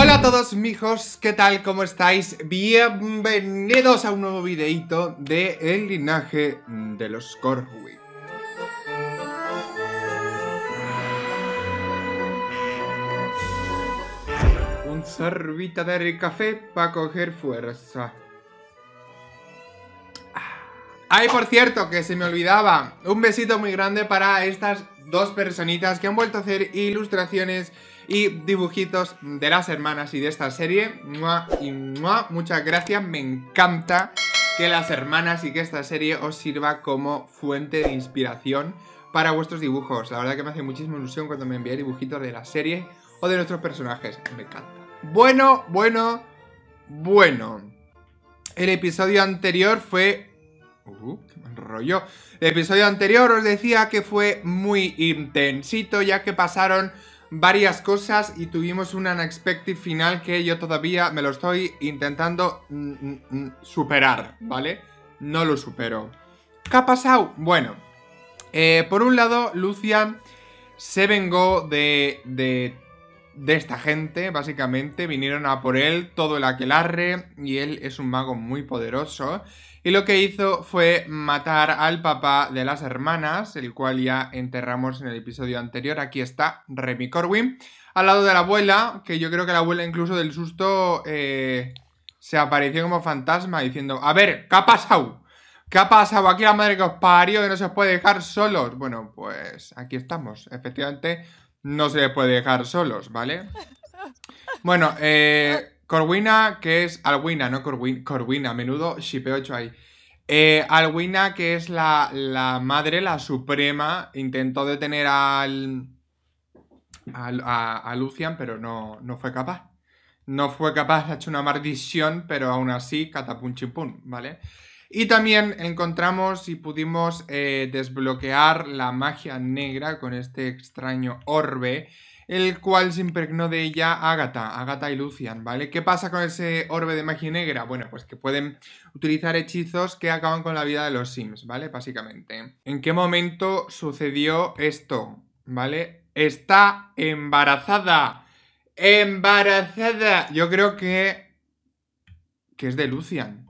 Hola a todos mijos, ¿qué tal? ¿Cómo estáis? Bienvenidos a un nuevo videito de El linaje de los Corwin. Un sorbita de café para coger fuerza. Ay, por cierto, que se me olvidaba. Un besito muy grande para estas dos personitas que han vuelto a hacer ilustraciones y dibujitos de las hermanas y de esta serie. Y muchas gracias, me encanta que las hermanas y que esta serie os sirva como fuente de inspiración para vuestros dibujos. La verdad que me hace muchísima ilusión cuando me enviáis dibujitos de la serie o de nuestros personajes. Me encanta. Bueno, bueno, bueno. El episodio anterior fue... Uh, qué rollo. El episodio anterior os decía que fue muy intensito ya que pasaron varias cosas y tuvimos un unexpected final que yo todavía me lo estoy intentando mm, mm, mm, superar, ¿vale? No lo supero. ¿Qué ha pasado? Bueno, eh, por un lado, Lucia se vengó de, de, de esta gente, básicamente. Vinieron a por él todo el aquelarre y él es un mago muy poderoso y lo que hizo fue matar al papá de las hermanas, el cual ya enterramos en el episodio anterior. Aquí está Remy Corwin, al lado de la abuela, que yo creo que la abuela incluso del susto eh, se apareció como fantasma diciendo, a ver, ¿qué ha pasado? ¿Qué ha pasado aquí la madre que os parió que no se os puede dejar solos? Bueno, pues aquí estamos. Efectivamente, no se les puede dejar solos, ¿vale? Bueno, eh... Corwina, que es Alwina, no Corwin, Corwina, menudo Shipe8 ahí. Eh, Alwina, que es la, madre, la suprema, intentó detener al, a, Lucian, pero no, fue capaz. No fue capaz, ha hecho una maldición, pero aún así, pum, ¿vale? Y también encontramos y pudimos eh, desbloquear la magia negra con este extraño orbe, el cual se impregnó de ella Agatha, Agatha y Lucian, ¿vale? ¿Qué pasa con ese orbe de magia negra? Bueno, pues que pueden utilizar hechizos que acaban con la vida de los Sims, ¿vale? Básicamente. ¿En qué momento sucedió esto? ¿Vale? Está embarazada. Embarazada. Yo creo que... que es de Lucian.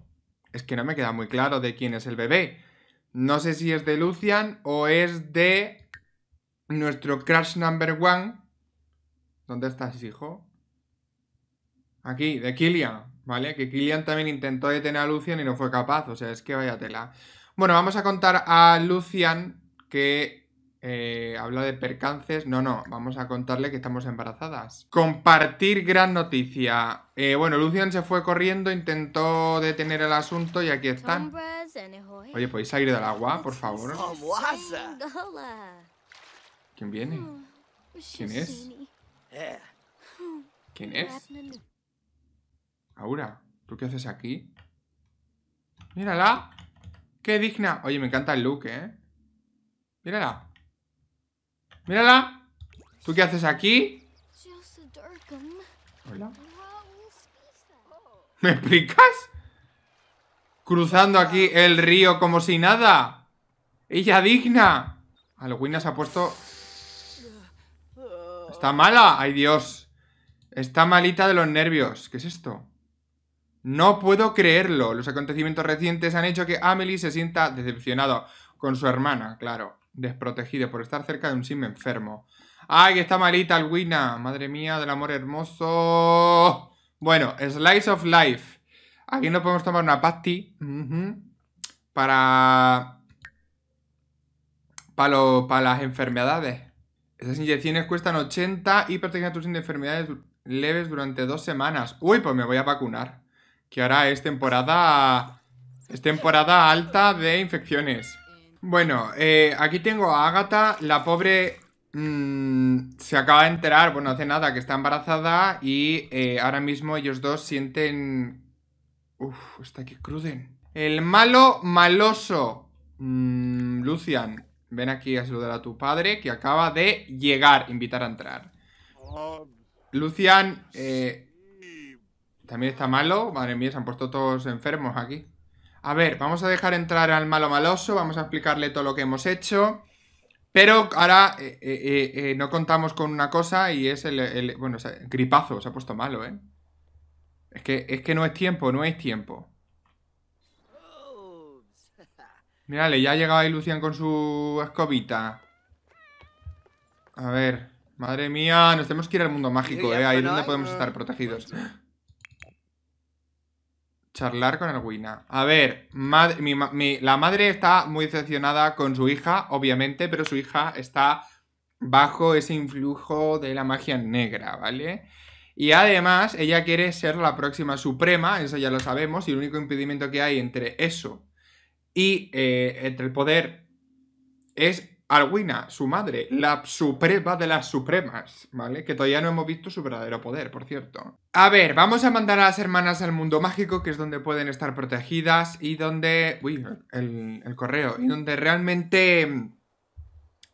Es que no me queda muy claro de quién es el bebé. No sé si es de Lucian o es de nuestro Crash Number One. ¿Dónde estás, hijo? Aquí, de Killian, ¿vale? Que Killian también intentó detener a Lucian y no fue capaz. O sea, es que vaya tela. Bueno, vamos a contar a Lucian que eh, habla de percances. No, no, vamos a contarle que estamos embarazadas. Compartir gran noticia. Eh, bueno, Lucian se fue corriendo, intentó detener el asunto y aquí están. Oye, ¿podéis salir del agua, por favor? ¿Quién viene? ¿Quién es? Eh. ¿Quién es? Aura, ¿tú qué haces aquí? ¡Mírala! ¡Qué digna! Oye, me encanta el look, ¿eh? ¡Mírala! Mírala. ¿Tú qué haces aquí? Em. ¿Hola? ¿Me explicas? Cruzando aquí el río como si nada. Ella digna. Alguien se ha puesto... Está mala. Ay, Dios. Está malita de los nervios. ¿Qué es esto? No puedo creerlo. Los acontecimientos recientes han hecho que Amelie se sienta decepcionada con su hermana, claro desprotegido por estar cerca de un sim enfermo. ¡Ay, que está malita Alwina! ¡Madre mía, del amor hermoso! Bueno, Slice of Life. Aquí no podemos tomar una pasty. Para... Para, para las enfermedades. Esas inyecciones cuestan 80 y protegen a tus enfermedades leves durante dos semanas. Uy, pues me voy a vacunar. Que ahora es temporada... Es temporada alta de infecciones. Bueno, eh, aquí tengo a Agatha, la pobre mm, se acaba de enterar, bueno, hace nada que está embarazada y eh, ahora mismo ellos dos sienten... Uf, está que cruden. El malo maloso, mm, Lucian, ven aquí a saludar a tu padre que acaba de llegar, invitar a entrar. Lucian, eh, también está malo, madre mía, se han puesto todos enfermos aquí. A ver, vamos a dejar entrar al malo maloso, vamos a explicarle todo lo que hemos hecho. Pero ahora eh, eh, eh, no contamos con una cosa y es el, bueno, el gripazo, se ha puesto malo, ¿eh? Es que, es que no es tiempo, no es tiempo. Mírale, ya ha llegado ahí Lucian con su escobita. A ver, madre mía, nos tenemos que ir al mundo mágico, ¿eh? Ahí donde podemos estar protegidos. Charlar con Alguina. A ver, la madre está muy decepcionada con su hija, obviamente, pero su hija está bajo ese influjo de la magia negra, ¿vale? Y además, ella quiere ser la próxima suprema, eso ya lo sabemos, y el único impedimento que hay entre eso y eh, entre el poder es Arwina, su madre, mm. la suprema de las supremas, ¿vale? Que todavía no hemos visto su verdadero poder, por cierto. A ver, vamos a mandar a las hermanas al mundo mágico, que es donde pueden estar protegidas y donde... Uy, el, correo. Y mm. donde realmente...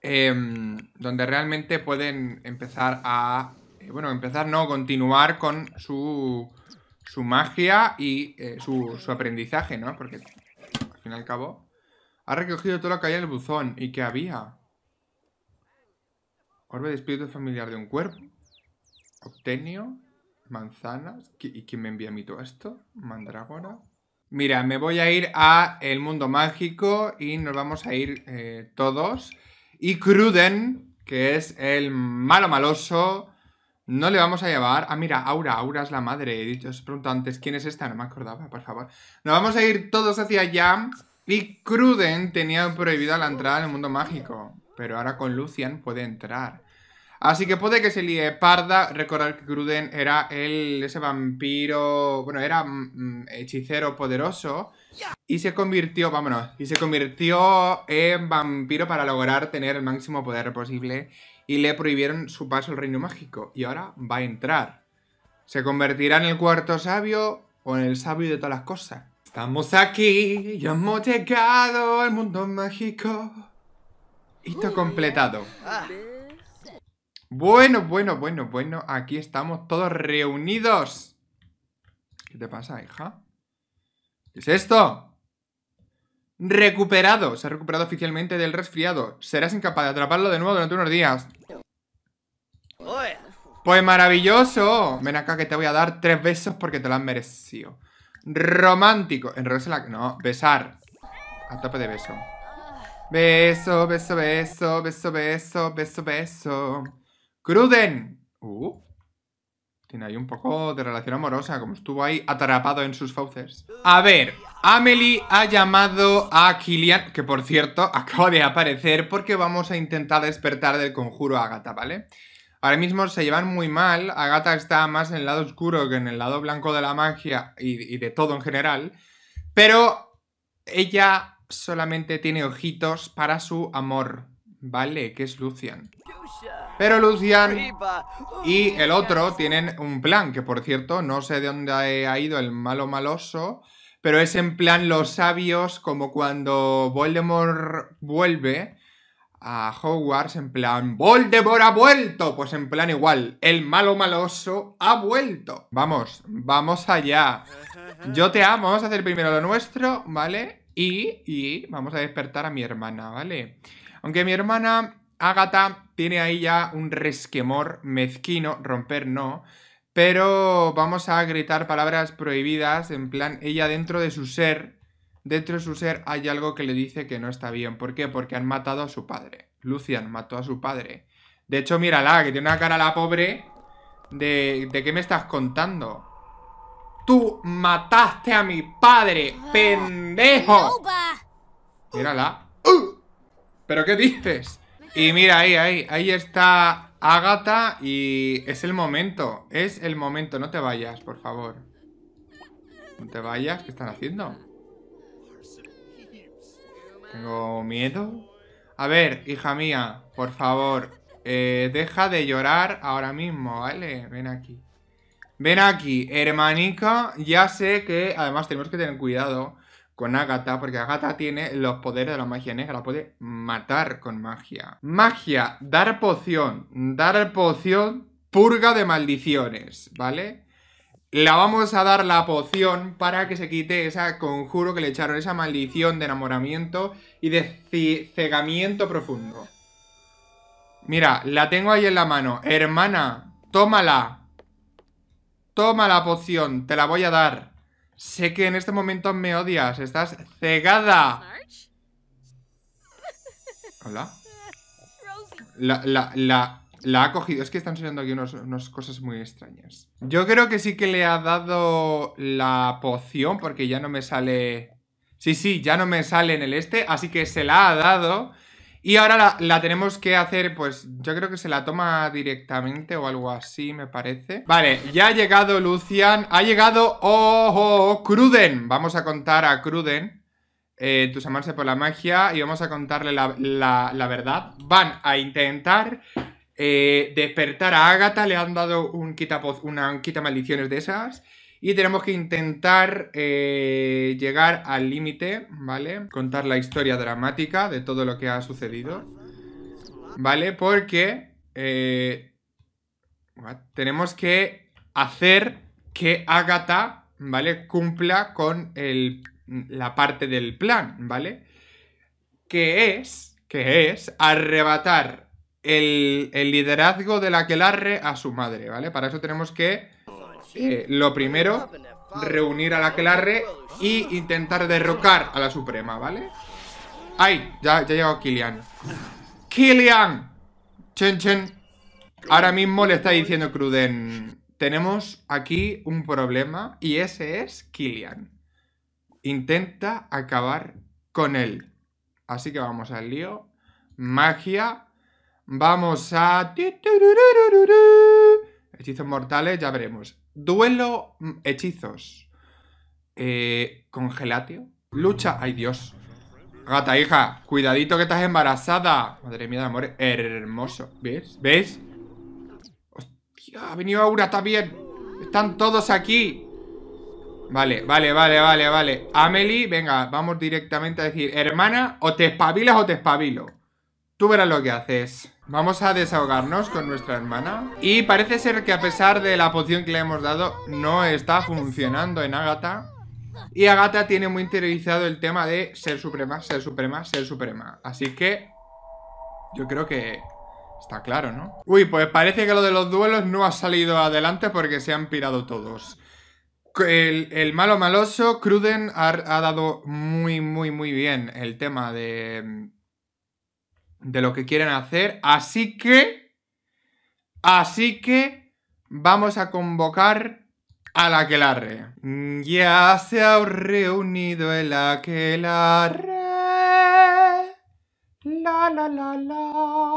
Em, donde realmente pueden empezar a... Eh, bueno, empezar, no, continuar con su, su magia y eh, su, su aprendizaje, ¿no? Porque, al fin y al cabo... Ha recogido todo lo que hay en el buzón. ¿Y qué había? Orbe de espíritu familiar de un cuerpo. Obtenio. Manzanas. ¿Y quién me envía a mí todo esto? Mandrágora. Mira, me voy a ir a el mundo mágico y nos vamos a ir eh, todos. Y Cruden, que es el malo maloso, no le vamos a llevar. Ah, mira, Aura, Aura es la madre. He dicho, os pregunto antes, ¿quién es esta? No me acordaba, por favor. Nos vamos a ir todos hacia allá. Y Cruden tenía prohibida la entrada al mundo mágico, pero ahora con Lucian puede entrar. Así que puede que se le parda. Recordar que Cruden era el, ese vampiro. Bueno, era mm, mm, hechicero poderoso. Y se convirtió, vámonos, y se convirtió en vampiro para lograr tener el máximo poder posible. Y le prohibieron su paso al reino mágico. Y ahora va a entrar. Se convertirá en el cuarto sabio o en el sabio de todas las cosas. Estamos aquí, ya hemos llegado al mundo mágico. Y Hito completado. Ah. Bueno, bueno, bueno, bueno, aquí estamos todos reunidos. ¿Qué te pasa, hija? ¿Qué es esto? Recuperado. Se ha recuperado oficialmente del resfriado. Serás incapaz de atraparlo de nuevo durante unos días. Pues maravilloso. Ven acá que te voy a dar tres besos porque te lo has merecido romántico. en la... No, besar. A tope de beso. Beso, beso, beso, beso, beso, beso, beso. Cruden. Uh. Tiene ahí un poco de relación amorosa, como estuvo ahí atrapado en sus fauces. A ver, Amelie ha llamado a Kilian, que por cierto acaba de aparecer porque vamos a intentar despertar del conjuro a Agatha, ¿vale? vale Ahora mismo se llevan muy mal. Agatha está más en el lado oscuro que en el lado blanco de la magia y, y de todo en general. Pero ella solamente tiene ojitos para su amor. Vale, que es Lucian. Pero Lucian y el otro tienen un plan, que por cierto, no sé de dónde ha ido el malo maloso, pero es en plan los sabios, como cuando Voldemort vuelve, a Hogwarts en plan, Voldemort ha vuelto. Pues en plan igual, el malo maloso ha vuelto. Vamos, vamos allá. Yo te amo, vamos a hacer primero lo nuestro, ¿vale? Y, y vamos a despertar a mi hermana, ¿vale? Aunque mi hermana, Agatha, tiene ahí ya un resquemor mezquino, romper no. Pero vamos a gritar palabras prohibidas, en plan, ella dentro de su ser dentro de su ser hay algo que le dice que no está bien. ¿Por qué? Porque han matado a su padre. Lucian mató a su padre. De hecho, mírala, que tiene una cara la pobre de... ¿De qué me estás contando? ¡Tú mataste a mi padre, ah, pendejo! Mírala. ¡Uh! ¿Pero qué dices? Y mira, ahí, ahí, ahí está Agatha y es el momento, es el momento, no te vayas, por favor. No te vayas, ¿qué están haciendo? Tengo miedo. A ver, hija mía, por favor, eh, deja de llorar ahora mismo, ¿vale? Ven aquí. Ven aquí, hermanica. Ya sé que además tenemos que tener cuidado con Agatha, porque Agatha tiene los poderes de la magia negra, la puede matar con magia. Magia, dar poción, dar poción, purga de maldiciones, ¿vale? La vamos a dar la poción para que se quite ese conjuro que le echaron, esa maldición de enamoramiento y de cegamiento profundo. Mira, la tengo ahí en la mano. Hermana, tómala. Toma la poción, te la voy a dar. Sé que en este momento me odias, estás cegada. Hola. La, la, la, la ha cogido. Es que están saliendo aquí unas cosas muy extrañas. Yo creo que sí que le ha dado la poción porque ya no me sale... Sí, sí, ya no me sale en el este, así que se la ha dado. Y ahora la, tenemos que hacer, pues yo creo que se la toma directamente o algo así, me parece. Vale, ya ha llegado Lucian, ha llegado, oh, oh, oh Cruden. Vamos a contar a Cruden, eh, tus amarse por la magia, y vamos a contarle la verdad. Van a intentar eh, despertar a Agatha, le han dado un quita, una, quita maldiciones de esas. Y tenemos que intentar eh, llegar al límite, ¿vale? Contar la historia dramática de todo lo que ha sucedido. ¿Vale? Porque eh, tenemos que hacer que Agatha, ¿vale? Cumpla con la parte del plan, ¿vale? Que es, que es arrebatar el, liderazgo liderazgo la aquelarre a su madre, ¿vale? Para eso tenemos que, eh, lo primero, reunir a la aquelarre y intentar derrocar a la Suprema, ¿vale? ¡Ay! Ya, ya ha llegado Kilian. ¡Kilian! Chen Chen. Ahora mismo le está diciendo Cruden, tenemos aquí un problema y ese es Kilian. Intenta acabar con él. Así que vamos al lío. Magia Vamos a... Hechizos mortales, ya veremos. Duelo mm, hechizos. Eh, congelatio. Lucha. Ay, Dios. Gata, hija. Cuidadito que estás embarazada. Madre mía de amor. Hermoso. ¿Ves? ¿Ves? Hostia, ha venido Aura bien Están todos aquí. Vale, vale, vale, vale, vale. Amelie, venga, vamos directamente a decir, hermana, o te espabilas o te espabilo. Tú verás lo que haces. Vamos a desahogarnos con nuestra hermana. Y parece ser que a pesar de la poción que le hemos dado, no está funcionando en Agatha. Y Agatha tiene muy interiorizado el tema de ser suprema, ser suprema, ser suprema. Así que yo creo que está claro, ¿no? Uy, pues parece que lo de los duelos no ha salido adelante porque se han pirado todos. El, malo maloso, Cruden, ha dado muy, muy, muy bien el tema de, de lo que quieren hacer. Así que, así que vamos a convocar al aquelarre. Mm, ya se ha reunido el aquelarre. La la la la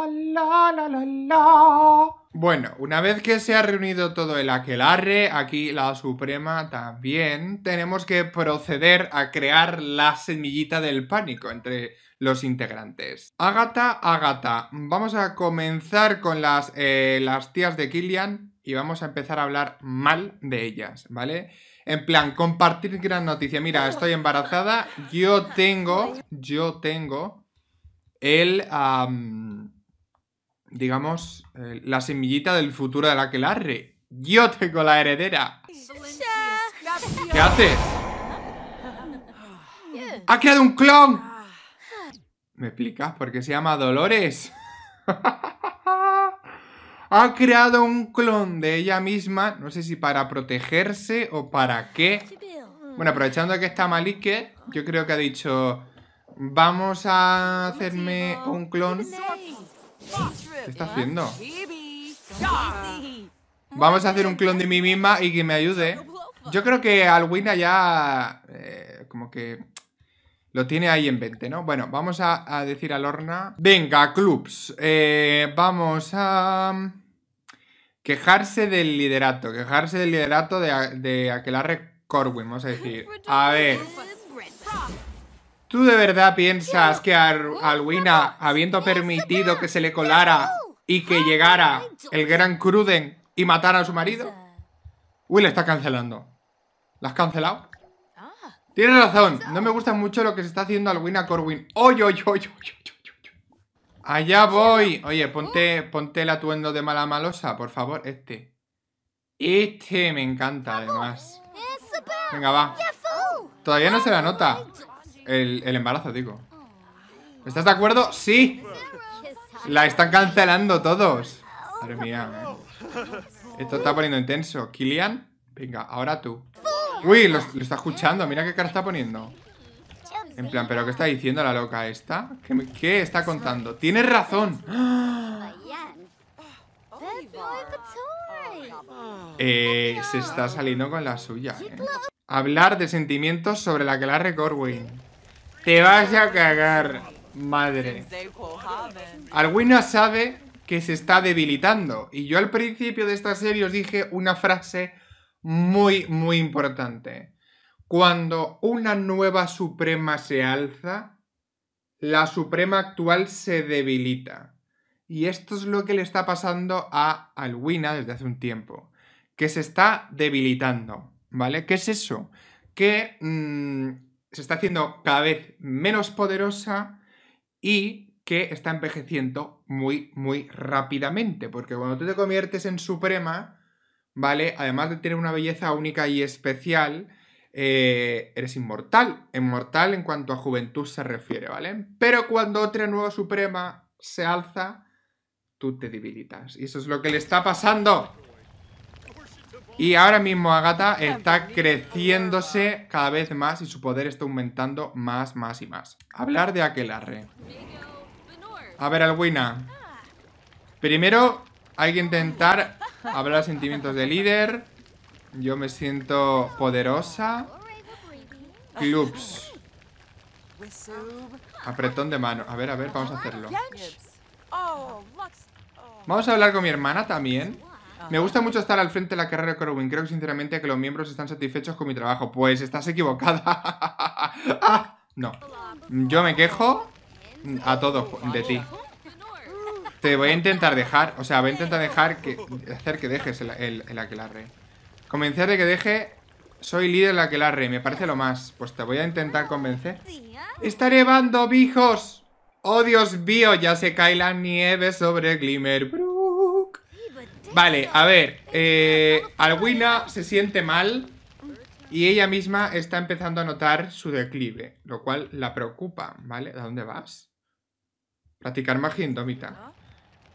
la la la la. Bueno, una vez que se ha reunido todo el aquelarre, aquí la Suprema también, tenemos que proceder a crear la semillita del pánico entre los integrantes. Ágata, Ágata, vamos a comenzar con las, eh, las tías de Killian y vamos a empezar a hablar mal de ellas, ¿vale? En plan, compartir gran noticia. Mira, estoy embarazada, yo tengo, yo tengo el, digamos, la semillita del futuro de la que larre. Yo tengo la heredera. ¿Qué haces? ¡Ha quedado un clon! ¿Me explicas por qué se llama Dolores? ha creado un clon de ella misma, no sé si para protegerse o para qué. Bueno, aprovechando que está malique yo creo que ha dicho, vamos a hacerme un clon. ¿Qué está haciendo? Vamos a hacer un clon de mí misma y que me ayude. Yo creo que Alwina ya... Eh, como que lo tiene ahí en 20, ¿no? Bueno, vamos a, decir a Lorna. Venga, clubs. Eh, vamos a. Mm, quejarse del liderato. Quejarse del liderato de, aquel Aquelarre Corwin, vamos a decir. A ver. ¿Tú de verdad piensas que a Alwina, habiendo permitido que se le colara y que llegara el gran Cruden y matara a su marido? Will está cancelando. ¿La has cancelado? Tienes razón, no me gusta mucho lo que se está haciendo al a Corwin. Allá voy. Oye, ponte, ponte el atuendo de mala malosa, por favor. Este. Este me encanta, además. Venga, va. Todavía no se la nota. El, embarazo, digo. ¿Estás de acuerdo? ¡Sí! La están cancelando todos. Madre mía, Esto está poniendo intenso. Kilian, venga, ahora tú. Uy, lo, está escuchando. Mira qué cara está poniendo. En plan, ¿pero qué está diciendo la loca esta? ¿Qué, está contando? ¡Tienes razón! Eh, se está saliendo con la suya, eh. Hablar de sentimientos sobre la que la Corwin. Te vas a cagar, madre. no sabe que se está debilitando. Y yo al principio de esta serie os dije una frase muy, muy importante. Cuando una nueva Suprema se alza, la Suprema actual se debilita. Y esto es lo que le está pasando a Alwina desde hace un tiempo, que se está debilitando, ¿vale? ¿Qué es eso? Que mm, se está haciendo cada vez menos poderosa y que está envejeciendo muy, muy rápidamente, porque cuando tú te conviertes en Suprema, ¿vale? Además de tener una belleza única y especial, eh, eres inmortal. Inmortal en cuanto a juventud se refiere, ¿vale? Pero cuando otra nueva suprema se alza, tú te debilitas. Y eso es lo que le está pasando. Y ahora mismo Agatha está creciéndose cada vez más y su poder está aumentando más, más y más. Hablar de arre A ver, Alwina. Ah. Primero hay que intentar Habrá sentimientos de líder. Yo me siento poderosa. Clubs. Apretón de mano. A ver, a ver, vamos a hacerlo. Vamos a hablar con mi hermana también. Me gusta mucho estar al frente de la carrera de Corwin. Creo sinceramente que los miembros están satisfechos con mi trabajo. Pues estás equivocada. Ah, no. Yo me quejo a todos de ti. Te voy a intentar dejar, o sea, voy a intentar dejar que hacer que dejes el, el, aquelarre. Convencer de que deje, soy líder del aquelarre, me parece lo más. Pues te voy a intentar convencer. ¡Está nevando, viejos ¡Oh, Dios mío! Ya se cae la nieve sobre Glimmerbrook. Vale, a ver. Eh, Alguina se siente mal y ella misma está empezando a notar su declive, lo cual la preocupa, ¿vale? ¿De dónde vas? Practicar magia indómita.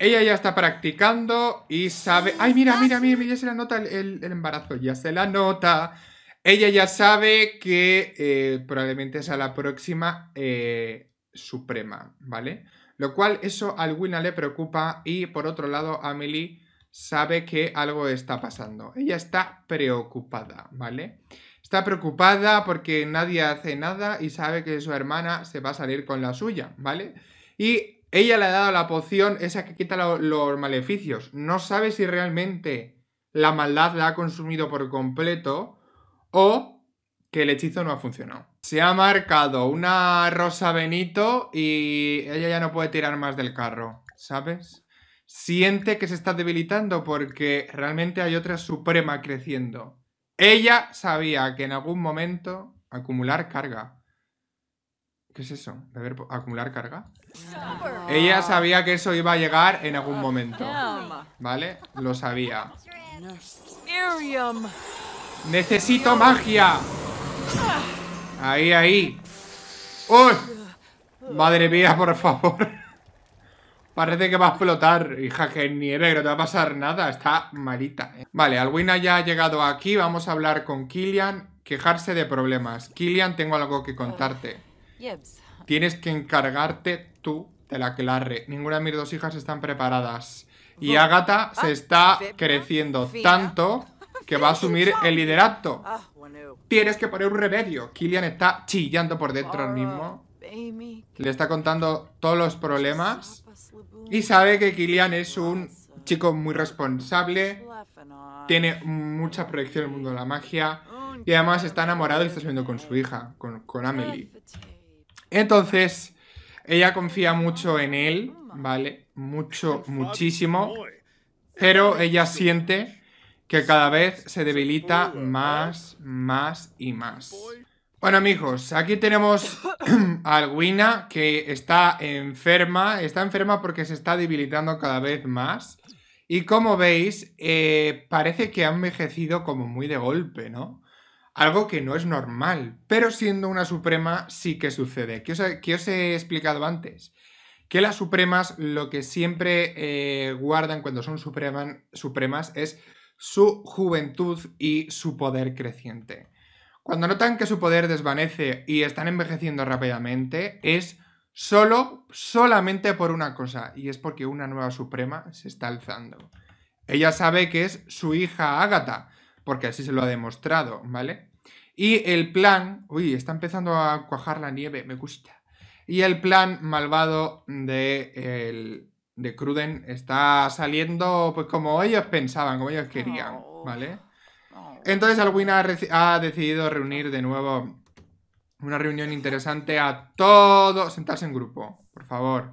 Ella ya está practicando y sabe... ¡Ay, mira, mira, mira! ya se la nota el, embarazo, ya se la nota. Ella ya sabe que eh, probablemente sea la próxima eh, Suprema, ¿vale? Lo cual eso a Alguina le preocupa y por otro lado Amelie sabe que algo está pasando. Ella está preocupada, ¿vale? Está preocupada porque nadie hace nada y sabe que su hermana se va a salir con la suya, ¿vale? Y ella le ha dado la poción esa que quita los maleficios. No sabe si realmente la maldad la ha consumido por completo o que el hechizo no ha funcionado. Se ha marcado una rosa Benito y ella ya no puede tirar más del carro, ¿sabes? Siente que se está debilitando porque realmente hay otra suprema creciendo. Ella sabía que en algún momento acumular carga. ¿Qué es eso? acumular carga? Ella sabía que eso iba a llegar en algún momento. ¿Vale? Lo sabía. ¡Necesito magia! Ahí, ahí. ¡Uy! Madre mía, por favor. Parece que va a explotar, hija, que nieve, no te va a pasar nada. Está malita. Eh. Vale, Alwina ya ha llegado aquí. Vamos a hablar con Killian. Quejarse de problemas. Killian, tengo algo que contarte. Tienes que encargarte tú de la que Ninguna de mis dos hijas están preparadas. Y Agatha se ah, está creciendo tanto que va a asumir el liderato. Ah, tienes que poner un remedio. Killian está chillando por dentro ahora ah, mismo. Le está contando todos los problemas. Y sabe que Killian es un chico muy responsable. Tiene mucha proyección en el mundo de la magia. Y además está enamorado y está subiendo con su hija, con, con Amelie. Entonces, ella confía mucho en él, ¿vale? Mucho, muchísimo. Pero ella siente que cada vez se debilita más, ¿eh? más y más. Bueno amigos, aquí tenemos a Alguina que está enferma, está enferma porque se está debilitando cada vez más y como veis eh, parece que ha envejecido como muy de golpe, ¿no? Algo que no es normal, pero siendo una Suprema sí que sucede. ¿Qué os, he explicado antes? Que las Supremas lo que siempre eh, guardan cuando son Supremas es su juventud y su poder creciente. Cuando notan que su poder desvanece y están envejeciendo rápidamente, es solo, solamente por una cosa, y es porque una nueva Suprema se está alzando. Ella sabe que es su hija Ágata, porque así se lo ha demostrado, ¿vale? Y el plan, uy, está empezando a cuajar la nieve, me gusta. Y el plan malvado de, el, de Cruden está saliendo pues como ellos pensaban, como ellos querían, oh, ¿vale? Oh. Entonces Alwin ha, decidido reunir de nuevo una reunión interesante a todos, sentarse en grupo, por favor.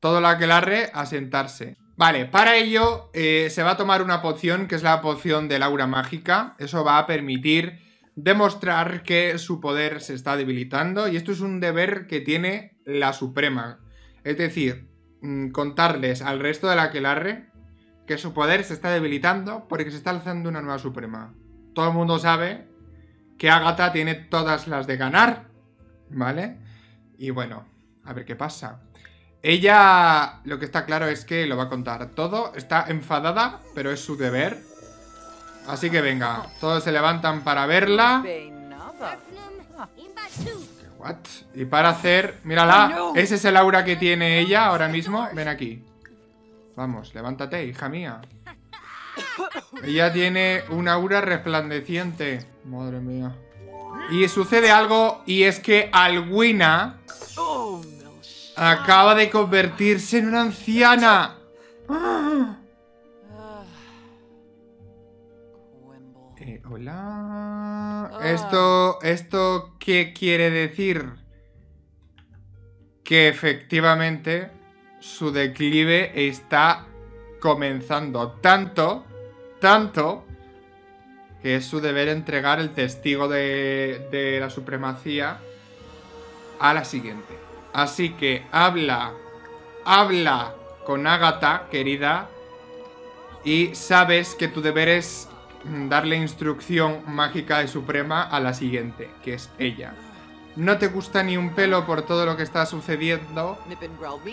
Todo la que larre a sentarse. Vale, para ello eh, se va a tomar una poción que es la poción de aura mágica. Eso va a permitir demostrar que su poder se está debilitando y esto es un deber que tiene la Suprema. Es decir, mm, contarles al resto de la Aquelarre que su poder se está debilitando porque se está alzando una nueva Suprema. Todo el mundo sabe que Agatha tiene todas las de ganar, ¿vale? Y bueno, a ver qué pasa. Ella, lo que está claro es que lo va a contar todo. Está enfadada, pero es su deber. Así que venga, todos se levantan para verla. What? Y para hacer... Mírala, ese es el aura que tiene ella ahora mismo. Ven aquí. Vamos, levántate, hija mía. Ella tiene un aura resplandeciente. Madre mía. Y sucede algo, y es que Alguina oh. Acaba de convertirse en una anciana. Ah. Eh, hola. Ah. Esto, esto, ¿qué quiere decir? Que efectivamente su declive está comenzando tanto, tanto, que es su deber entregar el testigo de la supremacía a la siguiente. Así que habla, habla con Agatha, querida, y sabes que tu deber es darle instrucción mágica y suprema a la siguiente, que es ella. No te gusta ni un pelo por todo lo que está sucediendo,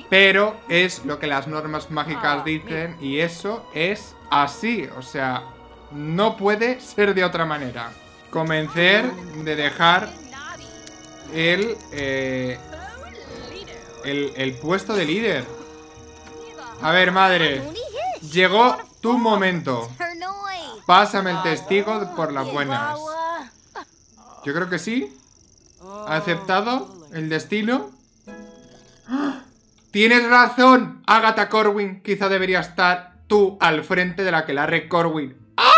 pero es lo que las normas mágicas ah, dicen y eso es así, o sea, no puede ser de otra manera. Convencer de dejar el... Eh, el, puesto de líder. A ver, madre. Llegó tu momento. Pásame el testigo por las buenas. Yo creo que sí. ¿Ha aceptado el destino? Tienes razón, Agatha Corwin. Quizá debería estar tú al frente de la que la Corwin. ¡Ah!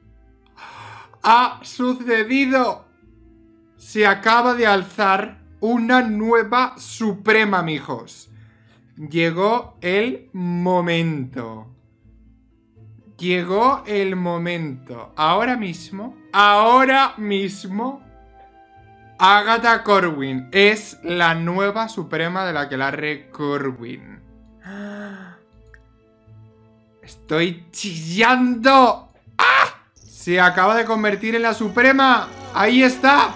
¡Ha sucedido! Se acaba de alzar una nueva suprema, mijos. Llegó el momento. Llegó el momento. Ahora mismo, ahora mismo, Agatha Corwin es la nueva suprema de la que la Corwin. Estoy chillando. ¡Ah! Se acaba de convertir en la suprema. Ahí está.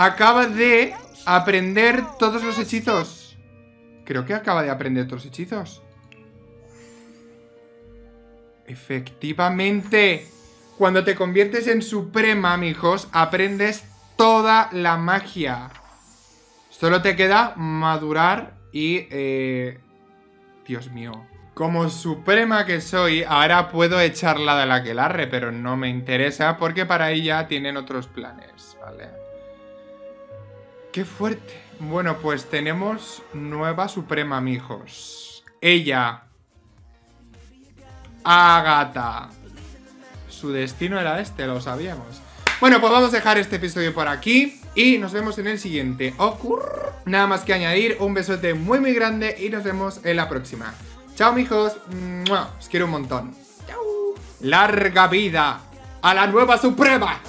Acaba de aprender todos los hechizos. Creo que acaba de aprender otros hechizos. Efectivamente. Cuando te conviertes en Suprema, mijos, aprendes toda la magia. Solo te queda madurar y... Eh, Dios mío. Como Suprema que soy, ahora puedo echarla de la que larre, pero no me interesa porque para ella tienen otros planes, ¿vale? ¡Qué fuerte! Bueno, pues tenemos nueva Suprema, mijos Ella. Agata. Su destino era este, lo sabíamos. Bueno, pues vamos a dejar este episodio por aquí y nos vemos en el siguiente. Ocur. Nada más que añadir, un besote muy muy grande y nos vemos en la próxima. Chao, mijos. Os quiero un montón. Chao. Larga vida a la nueva Suprema.